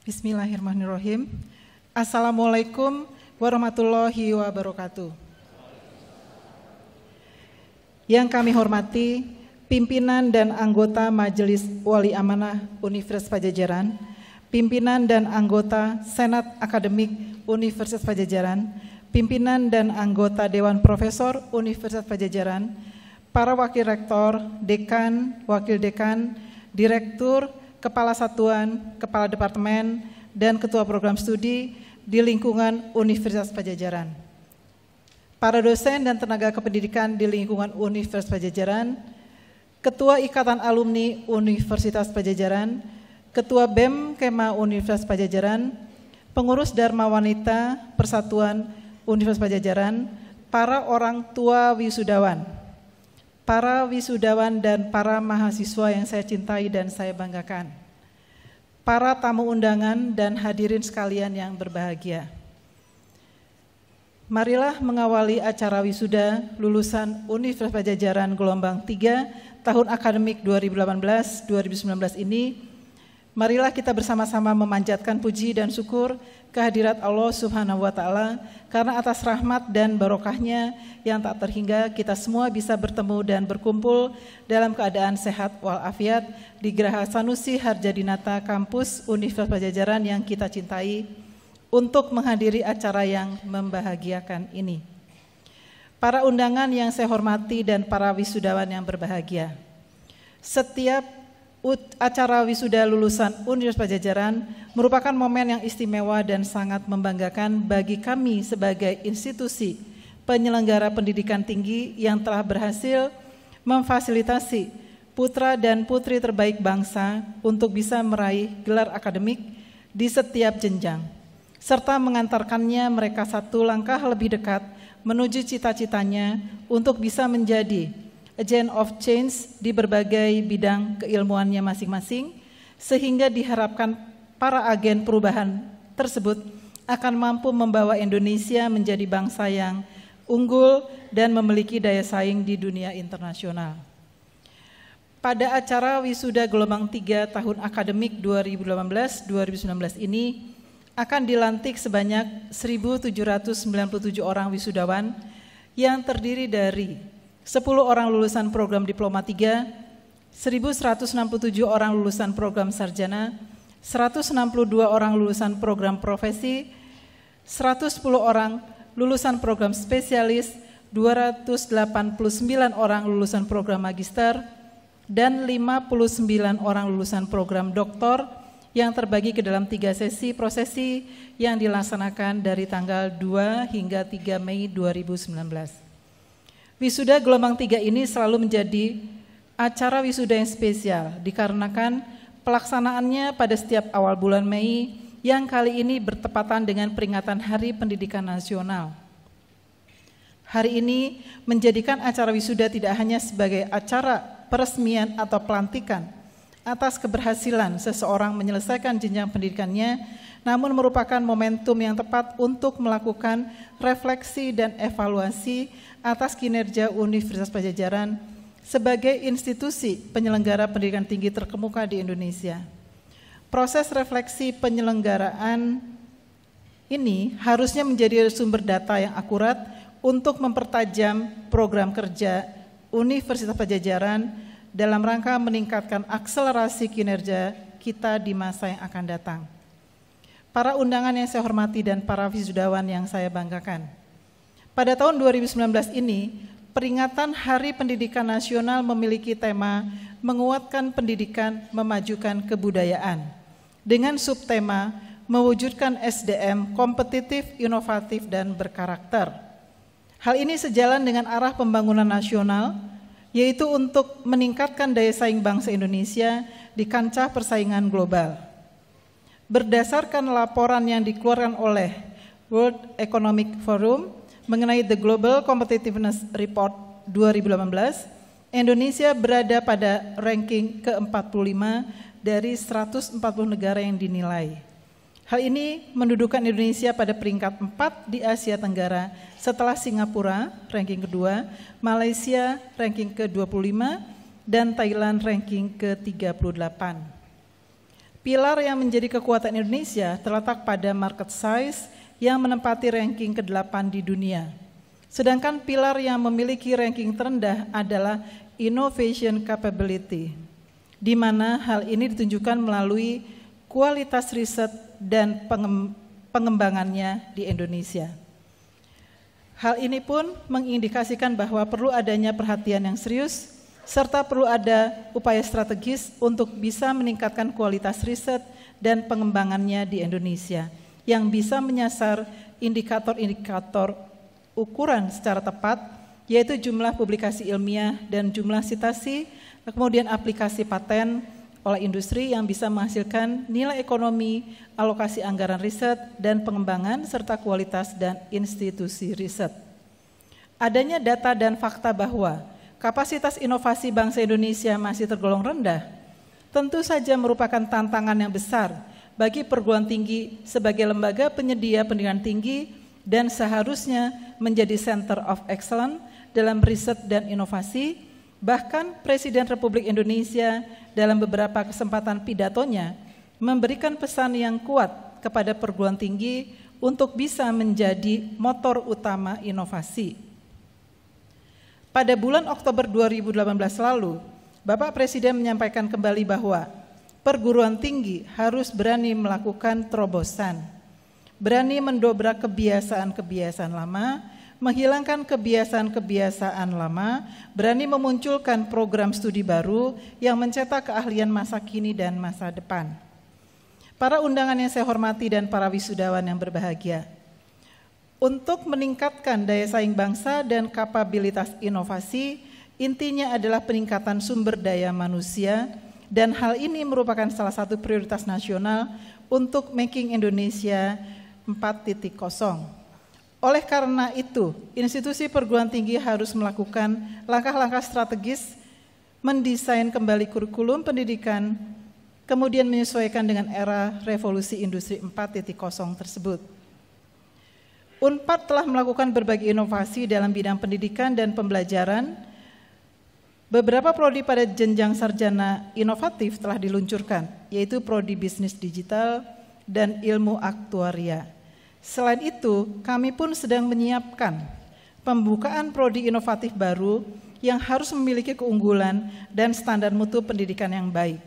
Bismillahirrahmanirrahim. Assalamualaikum warahmatullahi wabarakatuh. Yang kami hormati, pimpinan dan anggota Majelis Wali Amanah Universitas Pajajaran, pimpinan dan anggota Senat Akademik Universitas Pajajaran, pimpinan dan anggota Dewan Profesor Universitas Pajajaran, para wakil rektor, dekan, wakil dekan, direktur, kepala satuan, kepala departemen, dan ketua program studi di lingkungan Universitas Pajajaran. Para dosen dan tenaga kependidikan di lingkungan Universitas Pajajaran, Ketua Ikatan Alumni Universitas Pajajaran, Ketua BEM Kema Universitas Pajajaran, pengurus Dharma Wanita Persatuan Universitas Pajajaran, para orang tua wisudawan, para wisudawan dan para mahasiswa yang saya cintai dan saya banggakan, para tamu undangan dan hadirin sekalian yang berbahagia. Marilah mengawali acara wisuda lulusan Universitas Pajajaran Gelombang 3 tahun akademik 2018-2019 ini Marilah kita bersama-sama memanjatkan puji dan syukur kehadirat Allah Subhanahu wa taala karena atas rahmat dan barokahnya yang tak terhingga kita semua bisa bertemu dan berkumpul dalam keadaan sehat walafiat di Geraha Sanusi Harjadinata kampus Universitas Pajajaran yang kita cintai untuk menghadiri acara yang membahagiakan ini. Para undangan yang saya hormati dan para wisudawan yang berbahagia. Setiap acara wisuda lulusan Universitas Pajajaran merupakan momen yang istimewa dan sangat membanggakan bagi kami sebagai institusi penyelenggara pendidikan tinggi yang telah berhasil memfasilitasi putra dan putri terbaik bangsa untuk bisa meraih gelar akademik di setiap jenjang serta mengantarkannya mereka satu langkah lebih dekat menuju cita-citanya untuk bisa menjadi agent of change di berbagai bidang keilmuannya masing-masing, sehingga diharapkan para agen perubahan tersebut akan mampu membawa Indonesia menjadi bangsa yang unggul dan memiliki daya saing di dunia internasional. Pada acara wisuda gelombang 3 tahun akademik 2018-2019 ini akan dilantik sebanyak 1.797 orang wisudawan yang terdiri dari 10 orang lulusan program diploma 3, 1167 orang lulusan program sarjana, 162 orang lulusan program profesi, 110 orang lulusan program spesialis, 289 orang lulusan program magister, dan 59 orang lulusan program doktor yang terbagi ke dalam tiga sesi prosesi yang dilaksanakan dari tanggal 2 hingga 3 Mei 2019. Wisuda gelombang tiga ini selalu menjadi acara wisuda yang spesial dikarenakan pelaksanaannya pada setiap awal bulan Mei yang kali ini bertepatan dengan peringatan Hari Pendidikan Nasional. Hari ini menjadikan acara wisuda tidak hanya sebagai acara peresmian atau pelantikan atas keberhasilan seseorang menyelesaikan jenjang pendidikannya, namun merupakan momentum yang tepat untuk melakukan refleksi dan evaluasi atas kinerja Universitas Pajajaran sebagai institusi penyelenggara pendidikan tinggi terkemuka di Indonesia. Proses refleksi penyelenggaraan ini harusnya menjadi sumber data yang akurat untuk mempertajam program kerja Universitas Pajajaran dalam rangka meningkatkan akselerasi kinerja kita di masa yang akan datang para undangan yang saya hormati dan para wisudawan yang saya banggakan. Pada tahun 2019 ini, peringatan Hari Pendidikan Nasional memiliki tema menguatkan pendidikan, memajukan kebudayaan. Dengan subtema mewujudkan SDM kompetitif, inovatif dan berkarakter. Hal ini sejalan dengan arah pembangunan nasional yaitu untuk meningkatkan daya saing bangsa Indonesia di kancah persaingan global berdasarkan laporan yang dikeluarkan oleh World Economic Forum mengenai The Global Competitiveness Report 2018, Indonesia berada pada ranking ke-45 dari 140 negara yang dinilai. Hal ini mendudukan Indonesia pada peringkat 4 di Asia Tenggara setelah Singapura ranking kedua, Malaysia ranking ke-25, dan Thailand ranking ke-38. Pilar yang menjadi kekuatan Indonesia terletak pada market size yang menempati ranking ke-8 di dunia. Sedangkan pilar yang memiliki ranking terendah adalah innovation capability, di mana hal ini ditunjukkan melalui kualitas riset dan pengembangannya di Indonesia. Hal ini pun mengindikasikan bahwa perlu adanya perhatian yang serius serta perlu ada upaya strategis untuk bisa meningkatkan kualitas riset dan pengembangannya di Indonesia yang bisa menyasar indikator-indikator ukuran secara tepat yaitu jumlah publikasi ilmiah dan jumlah sitasi, kemudian aplikasi paten oleh industri yang bisa menghasilkan nilai ekonomi, alokasi anggaran riset dan pengembangan serta kualitas dan institusi riset. Adanya data dan fakta bahwa kapasitas inovasi bangsa Indonesia masih tergolong rendah, tentu saja merupakan tantangan yang besar bagi perguruan tinggi sebagai lembaga penyedia pendidikan tinggi dan seharusnya menjadi center of excellence dalam riset dan inovasi. Bahkan Presiden Republik Indonesia dalam beberapa kesempatan pidatonya memberikan pesan yang kuat kepada perguruan tinggi untuk bisa menjadi motor utama inovasi. Pada bulan Oktober 2018 lalu, Bapak Presiden menyampaikan kembali bahwa perguruan tinggi harus berani melakukan terobosan, berani mendobrak kebiasaan-kebiasaan lama, menghilangkan kebiasaan-kebiasaan lama, berani memunculkan program studi baru yang mencetak keahlian masa kini dan masa depan. Para undangan yang saya hormati dan para wisudawan yang berbahagia, untuk meningkatkan daya saing bangsa dan kapabilitas inovasi, intinya adalah peningkatan sumber daya manusia dan hal ini merupakan salah satu prioritas nasional untuk making Indonesia 4.0. Oleh karena itu, institusi perguruan tinggi harus melakukan langkah-langkah strategis mendesain kembali kurikulum pendidikan, kemudian menyesuaikan dengan era revolusi industri 4.0 tersebut. UNPAD telah melakukan berbagai inovasi dalam bidang pendidikan dan pembelajaran. Beberapa prodi pada jenjang sarjana inovatif telah diluncurkan, yaitu prodi bisnis digital dan ilmu aktuaria. Selain itu, kami pun sedang menyiapkan pembukaan prodi inovatif baru yang harus memiliki keunggulan dan standar mutu pendidikan yang baik.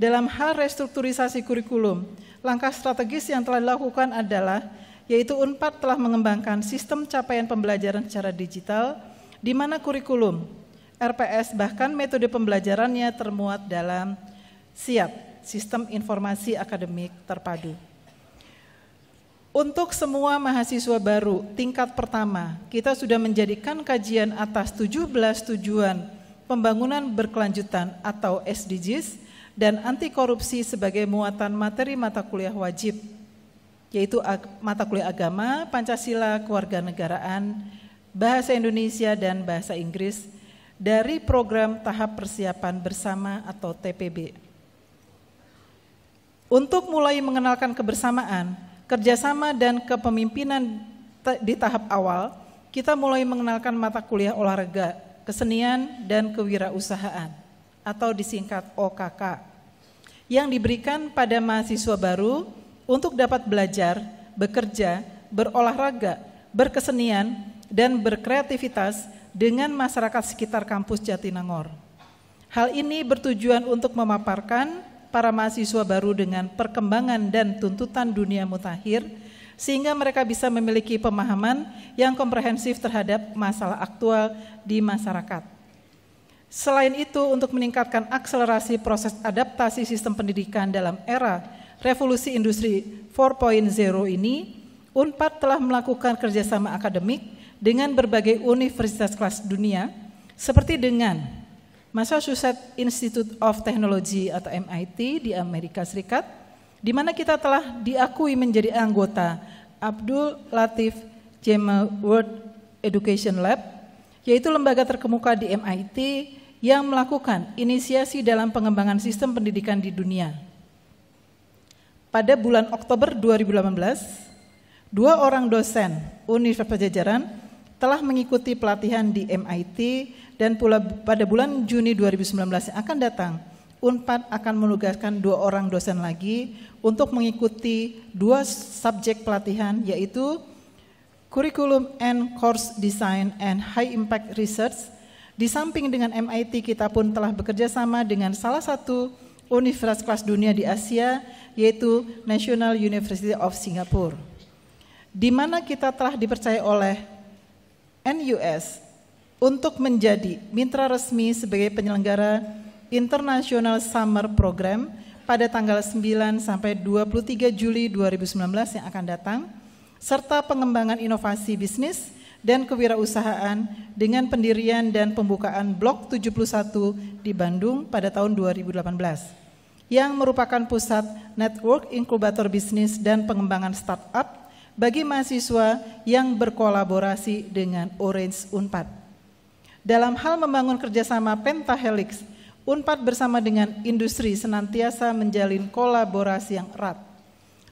Dalam hal restrukturisasi kurikulum, langkah strategis yang telah dilakukan adalah yaitu UNPAD telah mengembangkan sistem capaian pembelajaran secara digital di mana kurikulum, RPS bahkan metode pembelajarannya termuat dalam SIAP, Sistem Informasi Akademik Terpadu. Untuk semua mahasiswa baru tingkat pertama, kita sudah menjadikan kajian atas 17 tujuan pembangunan berkelanjutan atau SDGs dan anti korupsi sebagai muatan materi mata kuliah wajib yaitu mata kuliah agama, Pancasila, kewarganegaraan, bahasa Indonesia dan bahasa Inggris dari program tahap persiapan bersama atau TPB. Untuk mulai mengenalkan kebersamaan, kerjasama dan kepemimpinan di tahap awal, kita mulai mengenalkan mata kuliah olahraga, kesenian dan kewirausahaan atau disingkat OKK yang diberikan pada mahasiswa baru untuk dapat belajar, bekerja, berolahraga, berkesenian, dan berkreativitas dengan masyarakat sekitar kampus Jatinangor. Hal ini bertujuan untuk memaparkan para mahasiswa baru dengan perkembangan dan tuntutan dunia mutakhir, sehingga mereka bisa memiliki pemahaman yang komprehensif terhadap masalah aktual di masyarakat. Selain itu, untuk meningkatkan akselerasi proses adaptasi sistem pendidikan dalam era revolusi industri 4.0 ini, UNPAD telah melakukan kerjasama akademik dengan berbagai universitas kelas dunia, seperti dengan Massachusetts Institute of Technology atau MIT di Amerika Serikat, di mana kita telah diakui menjadi anggota Abdul Latif Jamal World Education Lab, yaitu lembaga terkemuka di MIT yang melakukan inisiasi dalam pengembangan sistem pendidikan di dunia pada bulan Oktober 2018, dua orang dosen Universitas Pajajaran telah mengikuti pelatihan di MIT dan pula pada bulan Juni 2019 yang akan datang, UNPAD akan menugaskan dua orang dosen lagi untuk mengikuti dua subjek pelatihan yaitu Curriculum and Course Design and High Impact Research. Di samping dengan MIT, kita pun telah bekerja sama dengan salah satu universitas kelas dunia di Asia, yaitu National University of Singapore. Di mana kita telah dipercaya oleh NUS untuk menjadi mitra resmi sebagai penyelenggara International Summer Program pada tanggal 9 sampai 23 Juli 2019 yang akan datang, serta pengembangan inovasi bisnis dan kewirausahaan dengan pendirian dan pembukaan Blok 71 di Bandung pada tahun 2018 yang merupakan pusat network inkubator bisnis dan pengembangan startup bagi mahasiswa yang berkolaborasi dengan Orange Unpad. Dalam hal membangun kerjasama Pentahelix, Unpad bersama dengan industri senantiasa menjalin kolaborasi yang erat.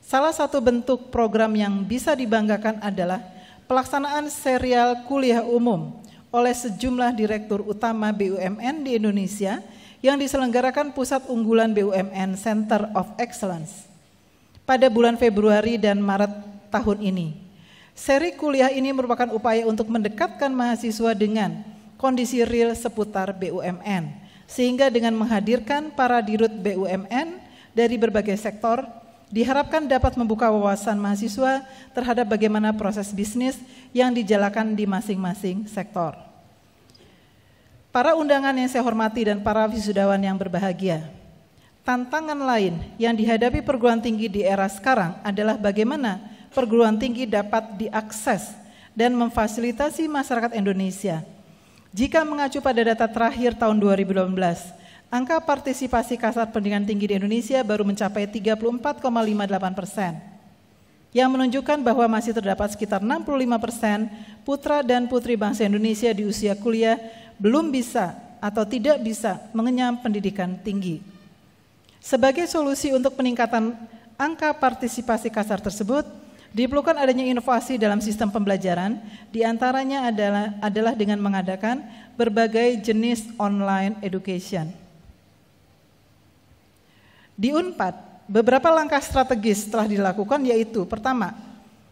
Salah satu bentuk program yang bisa dibanggakan adalah pelaksanaan serial kuliah umum oleh sejumlah direktur utama BUMN di Indonesia – yang diselenggarakan Pusat Unggulan BUMN Center of Excellence pada bulan Februari dan Maret tahun ini. Seri kuliah ini merupakan upaya untuk mendekatkan mahasiswa dengan kondisi real seputar BUMN, sehingga dengan menghadirkan para dirut BUMN dari berbagai sektor diharapkan dapat membuka wawasan mahasiswa terhadap bagaimana proses bisnis yang dijalankan di masing-masing sektor. Para undangan yang saya hormati dan para wisudawan yang berbahagia, tantangan lain yang dihadapi perguruan tinggi di era sekarang adalah bagaimana perguruan tinggi dapat diakses dan memfasilitasi masyarakat Indonesia. Jika mengacu pada data terakhir tahun 2018, angka partisipasi kasar pendidikan tinggi di Indonesia baru mencapai 34,58 persen, yang menunjukkan bahwa masih terdapat sekitar 65 persen putra dan putri bangsa Indonesia di usia kuliah belum bisa atau tidak bisa mengenyam pendidikan tinggi. Sebagai solusi untuk peningkatan angka partisipasi kasar tersebut, diperlukan adanya inovasi dalam sistem pembelajaran, diantaranya adalah, adalah dengan mengadakan berbagai jenis online education. Di UNPAD, beberapa langkah strategis telah dilakukan yaitu pertama,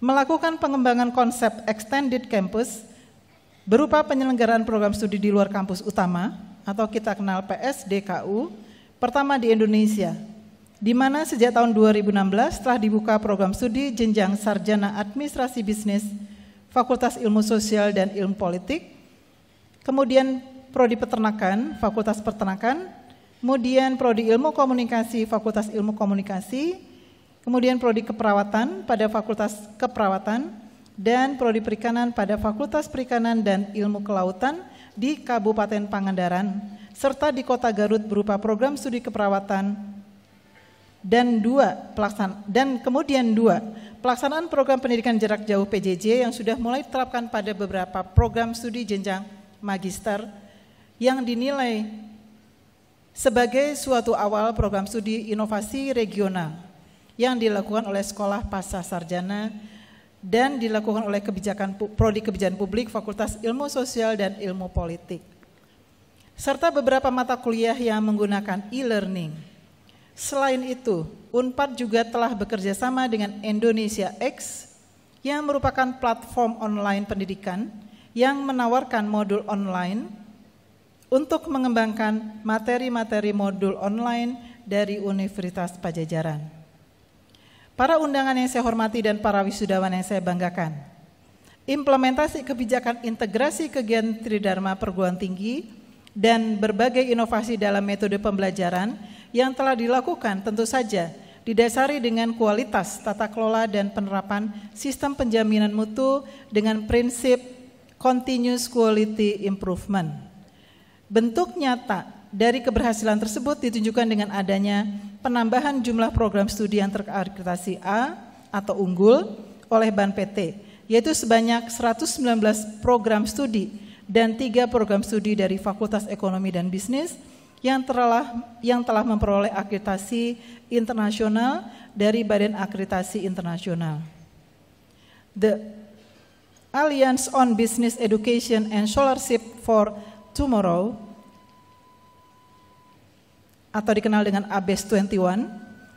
melakukan pengembangan konsep extended campus – berupa penyelenggaraan program studi di luar kampus utama atau kita kenal PSDKU pertama di Indonesia di mana sejak tahun 2016 telah dibuka program studi jenjang sarjana administrasi bisnis Fakultas Ilmu Sosial dan Ilmu Politik kemudian prodi peternakan Fakultas Peternakan kemudian prodi Ilmu Komunikasi Fakultas Ilmu Komunikasi kemudian prodi keperawatan pada Fakultas Keperawatan dan Prodi Perikanan pada Fakultas Perikanan dan Ilmu Kelautan di Kabupaten Pangandaran, serta di Kota Garut berupa program studi keperawatan dan dua pelaksan dan kemudian dua pelaksanaan program pendidikan jarak jauh PJJ yang sudah mulai diterapkan pada beberapa program studi jenjang magister yang dinilai sebagai suatu awal program studi inovasi regional yang dilakukan oleh Sekolah Pasca Sarjana dan dilakukan oleh kebijakan prodi kebijakan publik Fakultas Ilmu Sosial dan Ilmu Politik serta beberapa mata kuliah yang menggunakan e-learning. Selain itu, Unpad juga telah bekerja sama dengan Indonesia X yang merupakan platform online pendidikan yang menawarkan modul online untuk mengembangkan materi-materi modul online dari Universitas Pajajaran. Para undangan yang saya hormati dan para wisudawan yang saya banggakan. Implementasi kebijakan integrasi kegiatan Tridharma perguruan tinggi dan berbagai inovasi dalam metode pembelajaran yang telah dilakukan tentu saja didasari dengan kualitas tata kelola dan penerapan sistem penjaminan mutu dengan prinsip continuous quality improvement. Bentuk nyata dari keberhasilan tersebut ditunjukkan dengan adanya penambahan jumlah program studi yang terakreditasi A atau unggul oleh BAN PT, yaitu sebanyak 119 program studi dan tiga program studi dari Fakultas Ekonomi dan Bisnis yang telah yang telah memperoleh akreditasi internasional dari Badan Akreditasi Internasional. The Alliance on Business Education and Scholarship for Tomorrow atau dikenal dengan ABES 21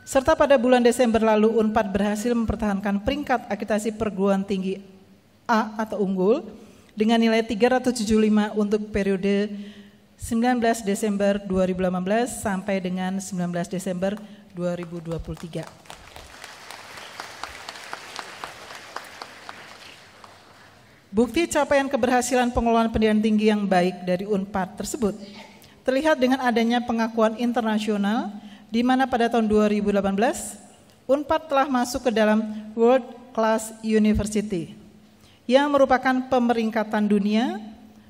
serta pada bulan Desember lalu UNPAD berhasil mempertahankan peringkat akreditasi perguruan tinggi A atau unggul dengan nilai 375 untuk periode 19 Desember 2018 sampai dengan 19 Desember 2023. Bukti capaian keberhasilan pengelolaan pendidikan tinggi yang baik dari UNPAD tersebut terlihat dengan adanya pengakuan internasional di mana pada tahun 2018 Unpad telah masuk ke dalam World Class University yang merupakan pemeringkatan dunia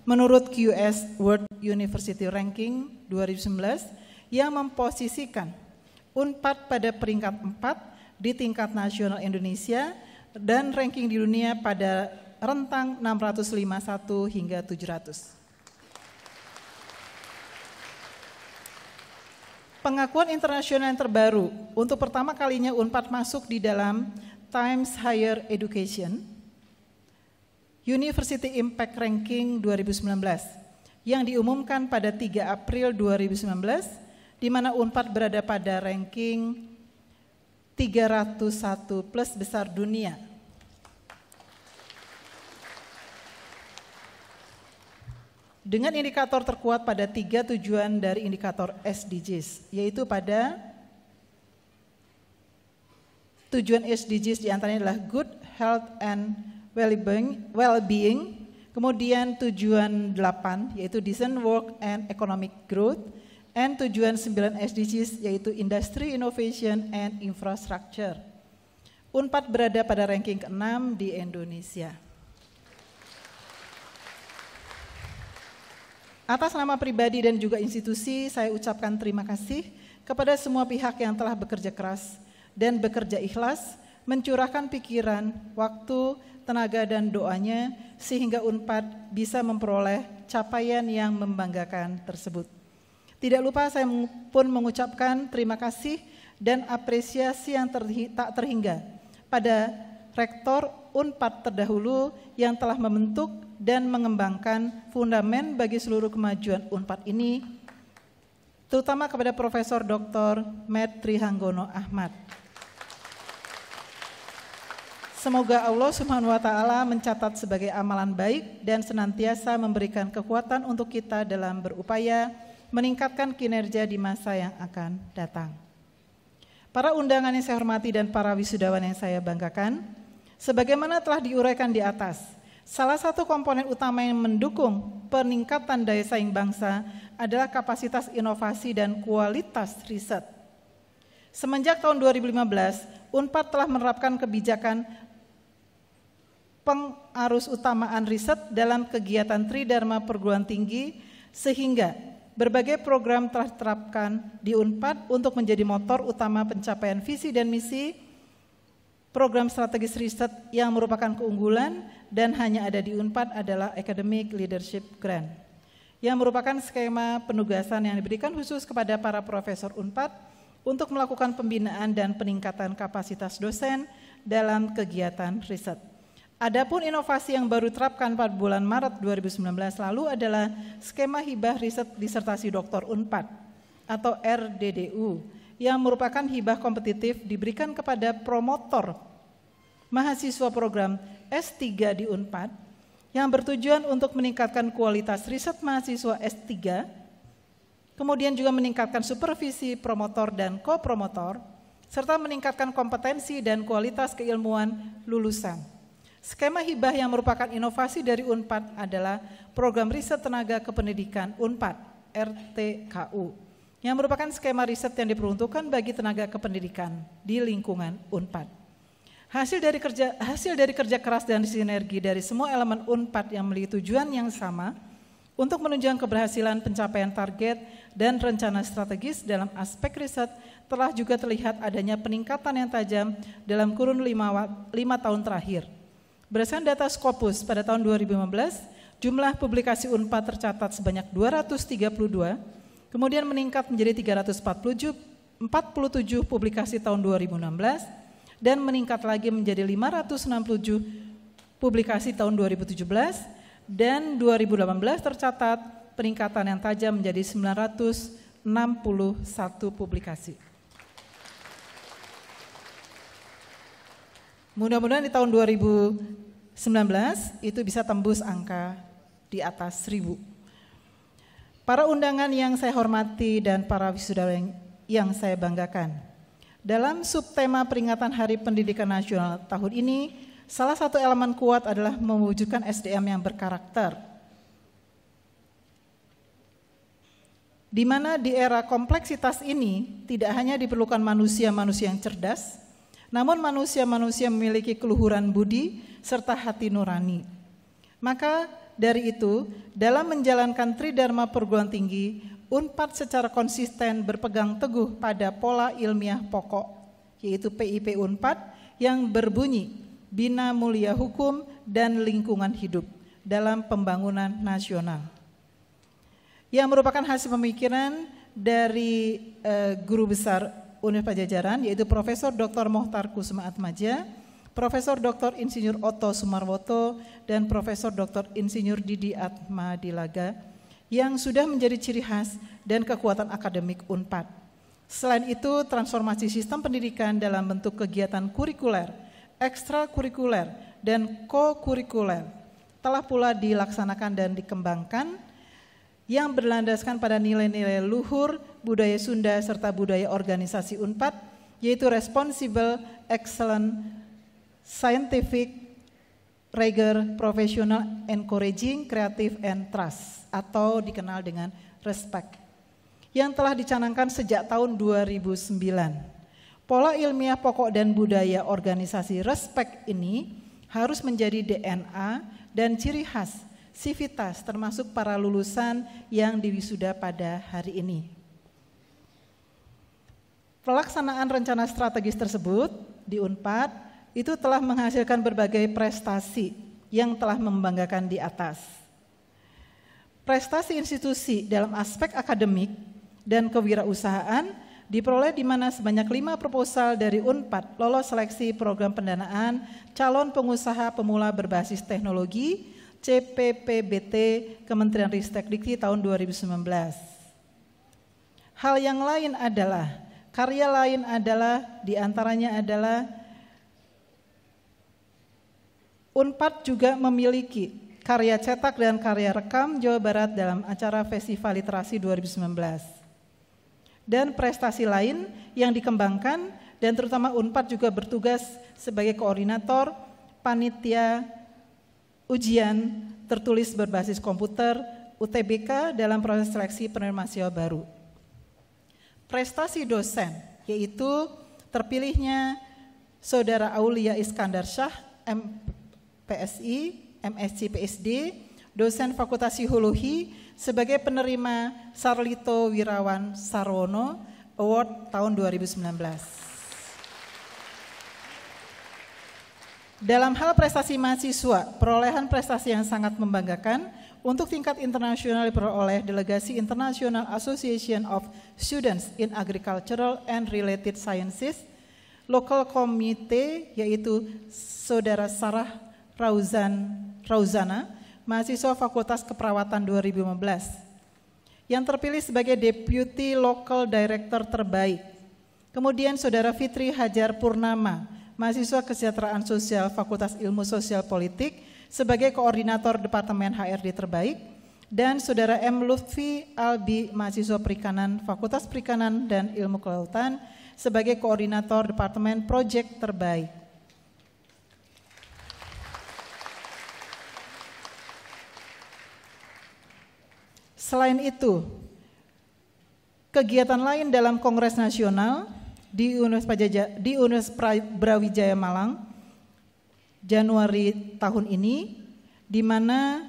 menurut QS World University Ranking 2019 yang memposisikan Unpad pada peringkat 4 di tingkat nasional Indonesia dan ranking di dunia pada rentang 651 hingga 700. Pengakuan internasional yang terbaru untuk pertama kalinya UNPAD masuk di dalam Times Higher Education University Impact Ranking 2019 yang diumumkan pada 3 April 2019 di mana UNPAD berada pada ranking 301 plus besar dunia dengan indikator terkuat pada tiga tujuan dari indikator SDGs, yaitu pada tujuan SDGs diantaranya adalah good health and well-being, kemudian tujuan 8 yaitu decent work and economic growth, and tujuan 9 SDGs yaitu industry innovation and infrastructure. Unpad berada pada ranking ke-6 di Indonesia. Atas nama pribadi dan juga institusi, saya ucapkan terima kasih kepada semua pihak yang telah bekerja keras dan bekerja ikhlas, mencurahkan pikiran, waktu, tenaga, dan doanya, sehingga UNPAD bisa memperoleh capaian yang membanggakan tersebut. Tidak lupa saya pun mengucapkan terima kasih dan apresiasi yang terhi tak terhingga pada rektor UNPAD terdahulu yang telah membentuk dan mengembangkan fundamen bagi seluruh kemajuan UNPAD ini, terutama kepada Profesor Dr. Matt Trihanggono Ahmad. Semoga Allah Subhanahu wa taala mencatat sebagai amalan baik dan senantiasa memberikan kekuatan untuk kita dalam berupaya meningkatkan kinerja di masa yang akan datang. Para undangan yang saya hormati dan para wisudawan yang saya banggakan, Sebagaimana telah diuraikan di atas, salah satu komponen utama yang mendukung peningkatan daya saing bangsa adalah kapasitas inovasi dan kualitas riset. Semenjak tahun 2015, UNPAD telah menerapkan kebijakan pengarus utamaan riset dalam kegiatan Tridharma perguruan tinggi sehingga berbagai program telah diterapkan di UNPAD untuk menjadi motor utama pencapaian visi dan misi Program strategis riset yang merupakan keunggulan dan hanya ada di UNPAD adalah Academic Leadership Grant, yang merupakan skema penugasan yang diberikan khusus kepada para profesor UNPAD untuk melakukan pembinaan dan peningkatan kapasitas dosen dalam kegiatan riset. Adapun inovasi yang baru terapkan pada bulan Maret 2019 lalu adalah skema hibah riset disertasi doktor UNPAD atau RDDU yang merupakan hibah kompetitif diberikan kepada promotor mahasiswa program S3 di Unpad yang bertujuan untuk meningkatkan kualitas riset mahasiswa S3, kemudian juga meningkatkan supervisi promotor dan kopromotor, serta meningkatkan kompetensi dan kualitas keilmuan lulusan. Skema hibah yang merupakan inovasi dari Unpad adalah program riset tenaga kependidikan Unpad RTKU yang merupakan skema riset yang diperuntukkan bagi tenaga kependidikan di lingkungan Unpad. Hasil dari kerja hasil dari kerja keras dan sinergi dari semua elemen Unpad yang memiliki tujuan yang sama untuk menunjang keberhasilan pencapaian target dan rencana strategis dalam aspek riset telah juga terlihat adanya peningkatan yang tajam dalam kurun lima, lima tahun terakhir. Berdasarkan data Scopus pada tahun 2015, jumlah publikasi UNPAD tercatat sebanyak 232 Kemudian meningkat menjadi 347 publikasi tahun 2016 dan meningkat lagi menjadi 567 publikasi tahun 2017 dan 2018 tercatat peningkatan yang tajam menjadi 961 publikasi. Mudah-mudahan di tahun 2019 itu bisa tembus angka di atas 1000. Para undangan yang saya hormati dan para wisudawan yang, yang saya banggakan. Dalam subtema peringatan Hari Pendidikan Nasional tahun ini, salah satu elemen kuat adalah mewujudkan SDM yang berkarakter. Di mana di era kompleksitas ini tidak hanya diperlukan manusia-manusia yang cerdas, namun manusia-manusia memiliki keluhuran budi serta hati nurani. Maka dari itu, dalam menjalankan tridharma perguruan tinggi, Unpad secara konsisten berpegang teguh pada pola ilmiah pokok, yaitu PIP Unpad yang berbunyi Bina Mulia Hukum dan Lingkungan Hidup dalam Pembangunan Nasional. Yang merupakan hasil pemikiran dari uh, guru besar Universitas Pajajaran yaitu Profesor Dr. Mohtar Kusuma Atmaja Profesor Dr. Insinyur Otto Sumarwoto dan Profesor Dr. Insinyur Didi Atma Dilaga yang sudah menjadi ciri khas dan kekuatan akademik UNPAD. Selain itu, transformasi sistem pendidikan dalam bentuk kegiatan kurikuler, ekstrakurikuler, dan kokurikuler telah pula dilaksanakan dan dikembangkan yang berlandaskan pada nilai-nilai luhur, budaya Sunda, serta budaya organisasi UNPAD, yaitu responsible, excellent, scientific, rigor, professional, encouraging, creative, and trust atau dikenal dengan respect yang telah dicanangkan sejak tahun 2009. Pola ilmiah pokok dan budaya organisasi respect ini harus menjadi DNA dan ciri khas civitas termasuk para lulusan yang diwisuda pada hari ini. Pelaksanaan rencana strategis tersebut di UNPAD itu telah menghasilkan berbagai prestasi yang telah membanggakan di atas. Prestasi institusi dalam aspek akademik dan kewirausahaan diperoleh di mana sebanyak lima proposal dari UNPAD lolos seleksi program pendanaan calon pengusaha pemula berbasis teknologi CPPBT Kementerian Ristek Dikti tahun 2019. Hal yang lain adalah, karya lain adalah, diantaranya adalah Unpad juga memiliki karya cetak dan karya rekam Jawa Barat dalam acara Festival Literasi 2019. Dan prestasi lain yang dikembangkan dan terutama Unpad juga bertugas sebagai koordinator panitia ujian tertulis berbasis komputer UTBK dalam proses seleksi penerima mahasiswa baru. Prestasi dosen yaitu terpilihnya Saudara Aulia Iskandar Syah M PSI, MSc PSD, dosen Fakultas Psikologi sebagai penerima Sarlito Wirawan Sarwono Award tahun 2019. Dalam hal prestasi mahasiswa, perolehan prestasi yang sangat membanggakan untuk tingkat internasional diperoleh delegasi International Association of Students in Agricultural and Related Sciences, local committee yaitu Saudara Sarah Rauzan Rauzana, mahasiswa Fakultas Keperawatan 2015 yang terpilih sebagai Deputy Local Director terbaik. Kemudian Saudara Fitri Hajar Purnama, mahasiswa Kesejahteraan Sosial Fakultas Ilmu Sosial Politik sebagai Koordinator Departemen HRD terbaik dan Saudara M. Lutfi Albi, mahasiswa Perikanan Fakultas Perikanan dan Ilmu Kelautan sebagai Koordinator Departemen Project terbaik. Selain itu, kegiatan lain dalam Kongres Nasional di Universitas, Pajaja, Brawijaya Malang Januari tahun ini, di mana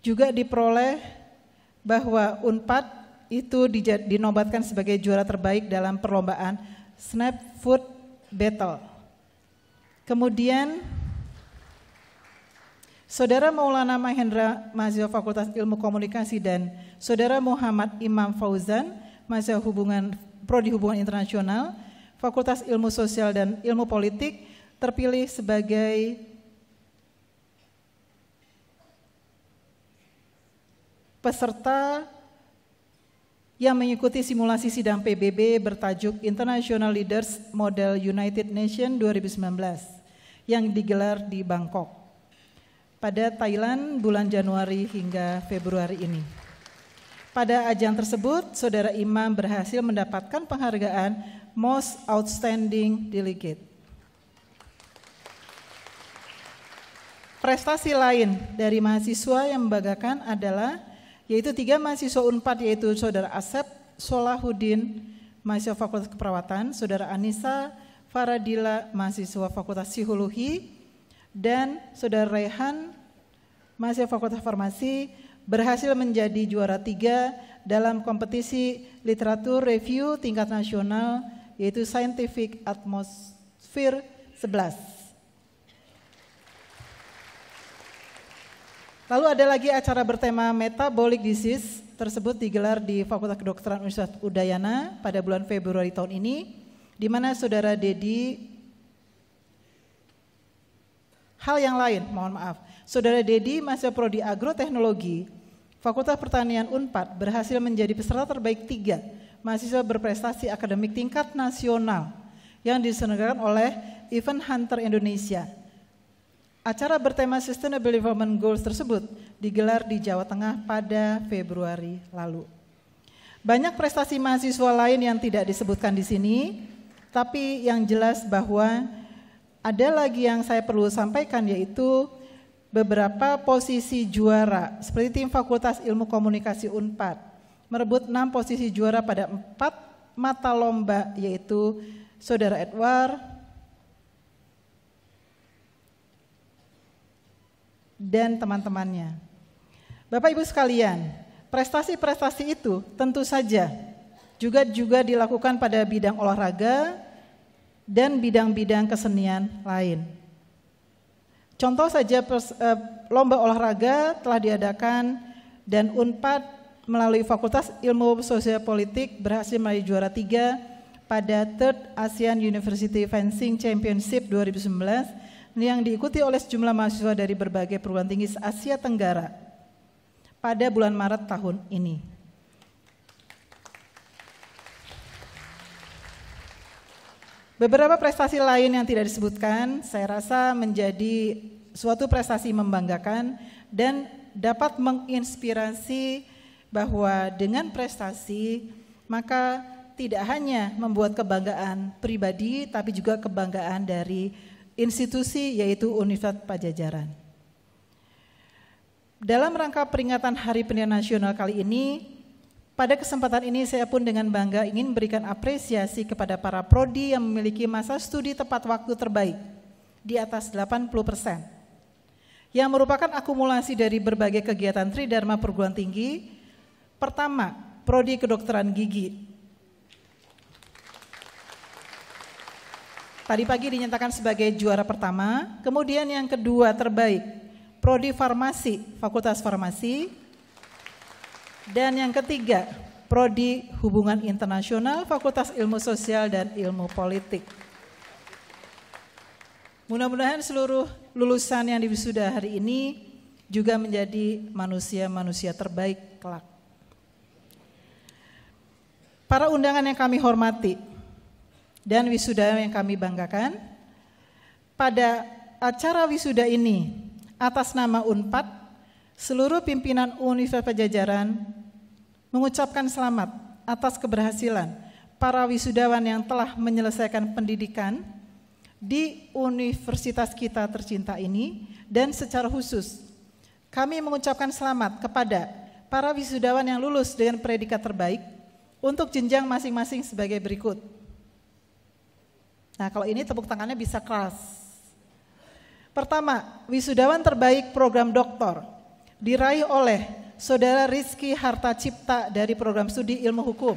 juga diperoleh bahwa Unpad itu dinobatkan sebagai juara terbaik dalam perlombaan Snap Food Battle. Kemudian Saudara Maulana Mahendra, mahasiswa Fakultas Ilmu Komunikasi dan Saudara Muhammad Imam Fauzan, mahasiswa hubungan prodi hubungan internasional, Fakultas Ilmu Sosial dan Ilmu Politik terpilih sebagai peserta yang mengikuti simulasi sidang PBB bertajuk International Leaders Model United Nations 2019 yang digelar di Bangkok pada Thailand bulan Januari hingga Februari ini. Pada ajang tersebut, Saudara Imam berhasil mendapatkan penghargaan Most Outstanding Delegate. Prestasi lain dari mahasiswa yang membanggakan adalah yaitu tiga mahasiswa UNPAD yaitu Saudara Asep Solahuddin, mahasiswa Fakultas Keperawatan, Saudara Anissa Faradila, mahasiswa Fakultas Psikologi, dan Saudara Rehan masih Fakultas Farmasi berhasil menjadi juara tiga dalam kompetisi literatur review tingkat nasional yaitu Scientific Atmosphere 11. Lalu ada lagi acara bertema metabolic disease tersebut digelar di Fakultas Kedokteran Universitas Udayana pada bulan Februari tahun ini, di mana Saudara Dedi Hal yang lain, mohon maaf. Saudara Dedi, masa prodi agroteknologi, Fakultas Pertanian Unpad berhasil menjadi peserta terbaik tiga mahasiswa berprestasi akademik tingkat nasional yang diselenggarakan oleh Event Hunter Indonesia. Acara bertema Sustainable Development Goals tersebut digelar di Jawa Tengah pada Februari lalu. Banyak prestasi mahasiswa lain yang tidak disebutkan di sini, tapi yang jelas bahwa ada lagi yang saya perlu sampaikan yaitu beberapa posisi juara seperti tim Fakultas Ilmu Komunikasi Unpad merebut enam posisi juara pada empat mata lomba yaitu Saudara Edward dan teman-temannya. Bapak Ibu sekalian, prestasi-prestasi itu tentu saja juga juga dilakukan pada bidang olahraga, dan bidang-bidang kesenian lain. Contoh saja eh, lomba olahraga telah diadakan dan Unpad melalui Fakultas Ilmu Sosial Politik berhasil meraih juara tiga pada Third Asian University Fencing Championship 2019 yang diikuti oleh sejumlah mahasiswa dari berbagai perguruan tinggi Asia Tenggara pada bulan Maret tahun ini. Beberapa prestasi lain yang tidak disebutkan, saya rasa menjadi suatu prestasi membanggakan dan dapat menginspirasi bahwa dengan prestasi maka tidak hanya membuat kebanggaan pribadi tapi juga kebanggaan dari institusi yaitu Universitas Pajajaran. Dalam rangka peringatan Hari Pendidikan Nasional kali ini, pada kesempatan ini saya pun dengan bangga ingin berikan apresiasi kepada para prodi yang memiliki masa studi tepat waktu terbaik di atas 80 persen, yang merupakan akumulasi dari berbagai kegiatan Tridharma perguruan tinggi. Pertama, prodi kedokteran gigi. Tadi pagi dinyatakan sebagai juara pertama, kemudian yang kedua terbaik, prodi farmasi, Fakultas Farmasi, dan yang ketiga, Prodi Hubungan Internasional Fakultas Ilmu Sosial dan Ilmu Politik. Mudah-mudahan seluruh lulusan yang diwisuda hari ini juga menjadi manusia-manusia terbaik kelak. Para undangan yang kami hormati dan wisuda yang kami banggakan, pada acara wisuda ini atas nama UNPAD, seluruh pimpinan Universitas Pajajaran mengucapkan selamat atas keberhasilan para wisudawan yang telah menyelesaikan pendidikan di universitas kita tercinta ini dan secara khusus kami mengucapkan selamat kepada para wisudawan yang lulus dengan predikat terbaik untuk jenjang masing-masing sebagai berikut. Nah, kalau ini tepuk tangannya bisa keras. Pertama, wisudawan terbaik program doktor diraih oleh Saudara Rizky Harta Cipta dari program studi ilmu hukum.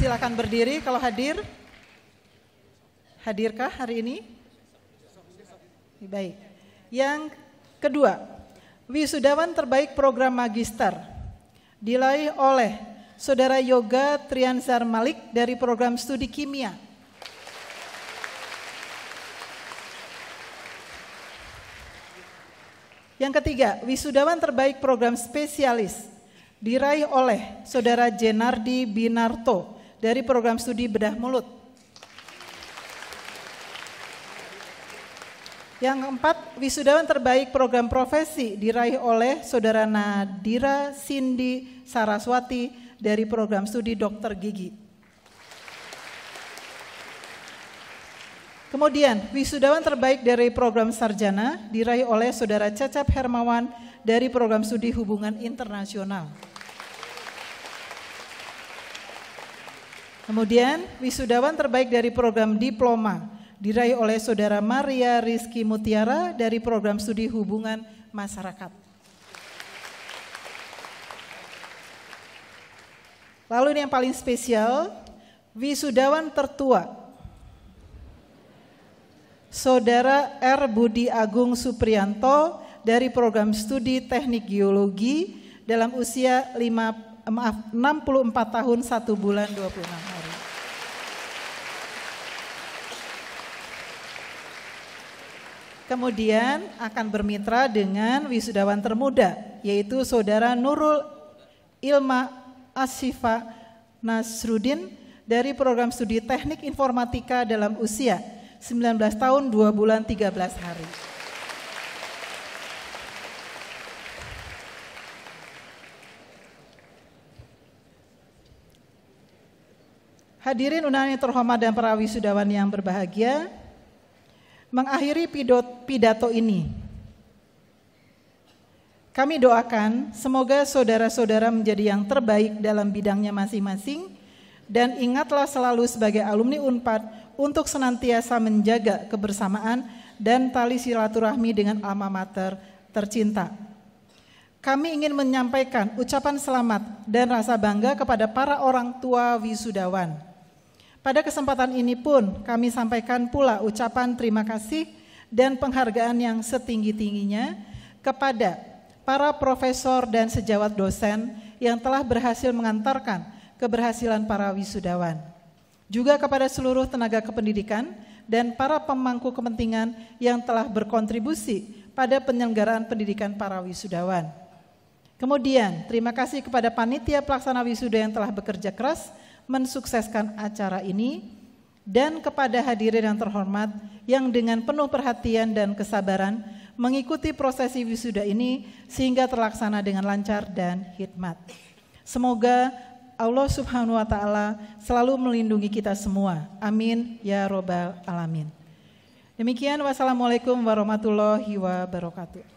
Silakan berdiri kalau hadir. Hadirkah hari ini? Baik. Yang kedua, wisudawan terbaik program magister dilaih oleh Saudara Yoga Triansar Malik dari program studi kimia. Yang ketiga, wisudawan terbaik program spesialis diraih oleh Saudara Jenardi Binarto dari program studi bedah mulut. Yang keempat, wisudawan terbaik program profesi diraih oleh Saudara Nadira Cindy Saraswati dari program studi dokter gigi. Kemudian, wisudawan terbaik dari program sarjana diraih oleh Saudara Cecep Hermawan dari program studi hubungan internasional. Kemudian, wisudawan terbaik dari program diploma diraih oleh Saudara Maria Rizky Mutiara dari program studi hubungan masyarakat. Lalu ini yang paling spesial, wisudawan tertua Saudara R. Budi Agung Suprianto dari program studi Teknik Geologi dalam usia 5, maaf, 64 tahun 1 bulan 26 hari. Kemudian akan bermitra dengan wisudawan termuda, yaitu Saudara Nurul Ilma Asifa Nasrudin dari program studi Teknik Informatika dalam usia 19 tahun 2 bulan 13 hari. Hadirin undangan yang terhormat dan para wisudawan yang berbahagia, mengakhiri pidato ini. Kami doakan semoga saudara-saudara menjadi yang terbaik dalam bidangnya masing-masing dan ingatlah selalu sebagai alumni UNPAD untuk senantiasa menjaga kebersamaan dan tali silaturahmi dengan alma mater tercinta. Kami ingin menyampaikan ucapan selamat dan rasa bangga kepada para orang tua wisudawan. Pada kesempatan ini pun kami sampaikan pula ucapan terima kasih dan penghargaan yang setinggi-tingginya kepada para profesor dan sejawat dosen yang telah berhasil mengantarkan keberhasilan para wisudawan. Juga kepada seluruh tenaga kependidikan dan para pemangku kepentingan yang telah berkontribusi pada penyelenggaraan pendidikan para wisudawan. Kemudian, terima kasih kepada panitia pelaksana wisuda yang telah bekerja keras mensukseskan acara ini dan kepada hadirin yang terhormat yang dengan penuh perhatian dan kesabaran mengikuti prosesi wisuda ini sehingga terlaksana dengan lancar dan hikmat. Semoga Allah Subhanahu wa taala selalu melindungi kita semua. Amin ya robbal alamin. Demikian wassalamualaikum warahmatullahi wabarakatuh.